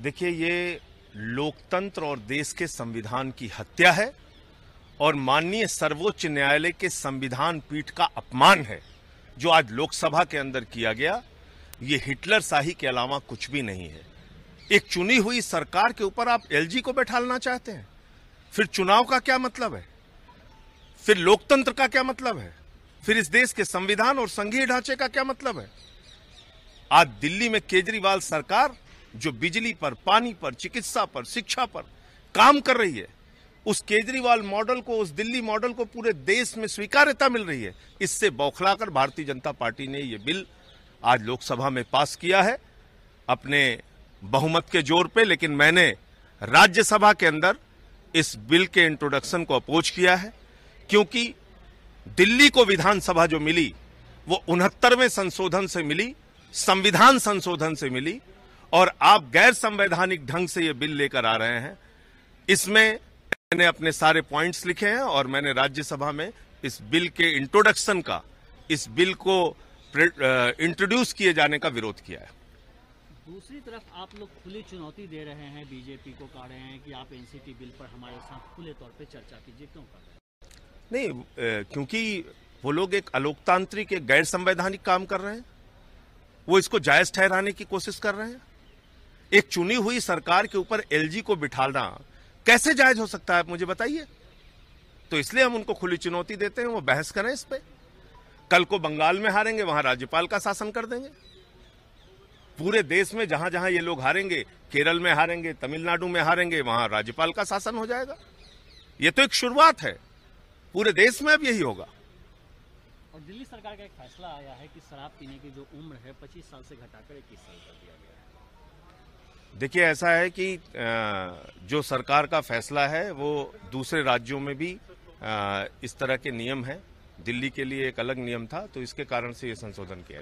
देखिए ये लोकतंत्र और देश के संविधान की हत्या है और माननीय सर्वोच्च न्यायालय के संविधान पीठ का अपमान है जो आज लोकसभा के अंदर किया गया ये हिटलर शाही के अलावा कुछ भी नहीं है एक चुनी हुई सरकार के ऊपर आप एलजी को बैठालना चाहते हैं फिर चुनाव का क्या मतलब है फिर लोकतंत्र का क्या मतलब है फिर इस देश के संविधान और संघीय ढांचे का क्या मतलब है आज दिल्ली में केजरीवाल सरकार जो बिजली पर पानी पर चिकित्सा पर शिक्षा पर काम कर रही है उस केजरीवाल मॉडल को उस दिल्ली मॉडल को पूरे देश में स्वीकार्यता मिल रही है इससे बौखलाकर भारतीय जनता पार्टी ने यह बिल आज लोकसभा में पास किया है अपने बहुमत के जोर पे लेकिन मैंने राज्यसभा के अंदर इस बिल के इंट्रोडक्शन को अपोज किया है क्योंकि दिल्ली को विधानसभा जो मिली वो उनहत्तरवें संशोधन से मिली संविधान संशोधन से मिली और आप गैर संवैधानिक ढंग से ये बिल लेकर आ रहे हैं इसमें मैंने अपने सारे पॉइंट्स लिखे हैं और मैंने राज्यसभा में इस बिल के इंट्रोडक्शन का इस बिल को इंट्रोड्यूस किए जाने का विरोध किया है दूसरी तरफ आप लोग खुली चुनौती दे रहे हैं बीजेपी को कह रहे हैं कि आप एनसीटी बिल पर हमारे साथ खुले तौर पर चर्चा कीजिए क्यों कर रहे हैं नहीं क्योंकि वो लोग एक अलोकतांत्रिक एक गैर संवैधानिक काम कर रहे हैं वो इसको जायज ठहराने की कोशिश कर रहे हैं एक चुनी हुई सरकार के ऊपर एलजी को बिठाना कैसे जायज हो सकता है आप मुझे बताइए तो इसलिए हम उनको खुली चुनौती देते हैं वो बहस करें इस पर कल को बंगाल में हारेंगे वहां राज्यपाल का शासन कर देंगे पूरे देश में जहां जहां ये लोग हारेंगे केरल में हारेंगे तमिलनाडु में हारेंगे वहां राज्यपाल का शासन हो जाएगा ये तो एक शुरुआत है पूरे देश में अब यही होगा और दिल्ली सरकार का एक फैसला आया है कि शराब पीने की जो उम्र है 25 साल से घटाकर 21 साल कर दिया गया है देखिए ऐसा है कि जो सरकार का फैसला है वो दूसरे राज्यों में भी इस तरह के नियम हैं दिल्ली के लिए एक अलग नियम था तो इसके कारण से ये संशोधन किया गया